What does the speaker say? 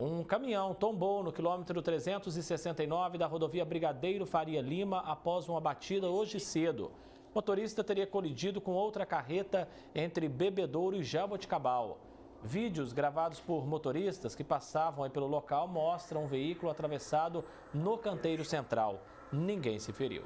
Um caminhão tombou no quilômetro 369 da rodovia Brigadeiro Faria Lima após uma batida hoje cedo. O motorista teria colidido com outra carreta entre Bebedouro e Jaboticabal. Vídeos gravados por motoristas que passavam pelo local mostram um veículo atravessado no canteiro central. Ninguém se feriu.